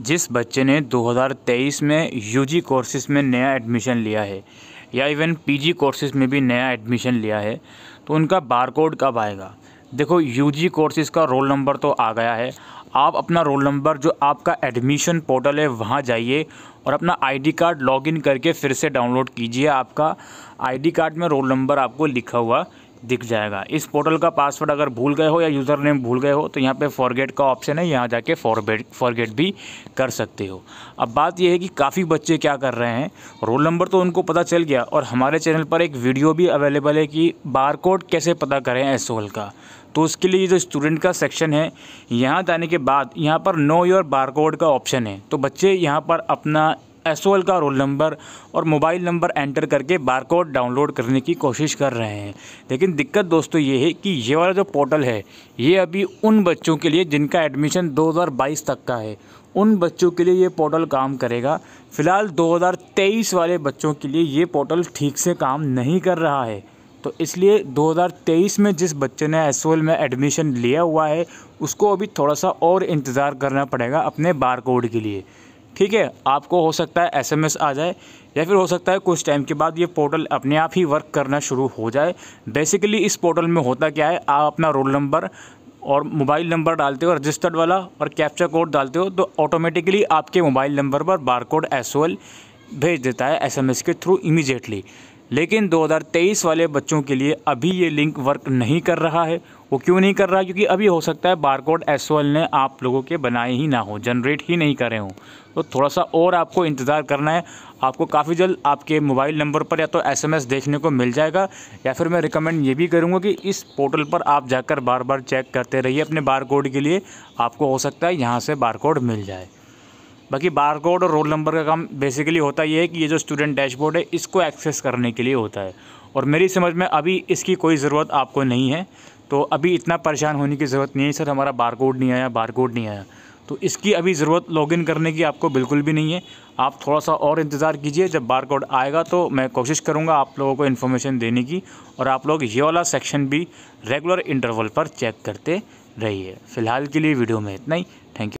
जिस बच्चे ने 2023 में यूजी कोर्सेज में नया एडमिशन लिया है या इवन पीजी कोर्सेज में भी नया एडमिशन लिया है तो उनका बारकोड कब आएगा देखो यूजी कोर्सेज का रोल नंबर तो आ गया है आप अपना रोल नंबर जो आपका एडमिशन पोर्टल है वहाँ जाइए और अपना आईडी कार्ड लॉगिन करके फिर से डाउनलोड कीजिए आपका आईडी कार्ड में रोल नंबर आपको लिखा हुआ दिख जाएगा इस पोर्टल का पासवर्ड अगर भूल गए हो या यूज़र नेम भूल गए हो तो यहाँ पे फॉरगेट का ऑप्शन है यहाँ जाके फॉरगेट फॉरगेट भी कर सकते हो अब बात यह है कि काफ़ी बच्चे क्या कर रहे हैं रोल नंबर तो उनको पता चल गया और हमारे चैनल पर एक वीडियो भी अवेलेबल है कि बार कोड कैसे पता करें एस का तो उसके लिए जो स्टूडेंट का सेक्शन है यहाँ जाने के बाद यहाँ पर नो योर बार का ऑप्शन है तो बच्चे यहाँ पर अपना एस का रोल नंबर और मोबाइल नंबर एंटर करके बारकोड डाउनलोड करने की कोशिश कर रहे हैं लेकिन दिक्कत दोस्तों ये है कि ये वाला जो पोर्टल है ये अभी उन बच्चों के लिए जिनका एडमिशन 2022 तक का है उन बच्चों के लिए ये पोर्टल काम करेगा फ़िलहाल 2023 वाले बच्चों के लिए ये पोर्टल ठीक से काम नहीं कर रहा है तो इसलिए 2023 में जिस बच्चे ने एस में एडमिशन लिया हुआ है उसको अभी थोड़ा सा और इंतज़ार करना पड़ेगा अपने बार कोड के लिए ठीक है आपको हो सकता है एसएमएस आ जाए या फिर हो सकता है कुछ टाइम के बाद ये पोर्टल अपने आप ही वर्क करना शुरू हो जाए बेसिकली इस पोर्टल में होता क्या है आप अपना रोल नंबर और मोबाइल नंबर डालते हो रजिस्टर्ड वाला और कैप्चर कोड डालते हो तो ऑटोमेटिकली आपके मोबाइल नंबर पर बार कोड एस भेज देता है एसएमएस के थ्रू इमीजिएटली लेकिन 2023 वाले बच्चों के लिए अभी ये लिंक वर्क नहीं कर रहा है वो क्यों नहीं कर रहा है? क्योंकि अभी हो सकता है बारकोड एस ने आप लोगों के बनाए ही ना हो जनरेट ही नहीं करे हों तो थोड़ा सा और आपको इंतज़ार करना है आपको काफ़ी जल्द आपके मोबाइल नंबर पर या तो एसएमएस देखने को मिल जाएगा या फिर मैं रिकमेंड ये भी करूँगा कि इस पोर्टल पर आप जाकर बार बार चेक करते रहिए अपने बार के लिए आपको हो सकता है यहाँ से बार मिल जाए बाकी बार कोड और रोल नंबर का काम बेसिकली होता ये है कि ये जो स्टूडेंट डैशबोर्ड है इसको एक्सेस करने के लिए होता है और मेरी समझ में अभी इसकी कोई ज़रूरत आपको नहीं है तो अभी इतना परेशान होने की ज़रूरत नहीं है सर हमारा बार कोड नहीं आया बार कोड नहीं आया तो इसकी अभी ज़रूरत लॉगिन करने की आपको बिल्कुल भी नहीं है आप थोड़ा सा और इंतज़ार कीजिए जब बार कोड आएगा तो मैं कोशिश करूँगा आप लोगों को इन्फॉर्मेशन देने की और आप लोग ये वाला सेक्शन भी रेगुलर इंटरवल पर चेक करते रहिए फ़िलहाल के लिए वीडियो में इतना ही थैंक यू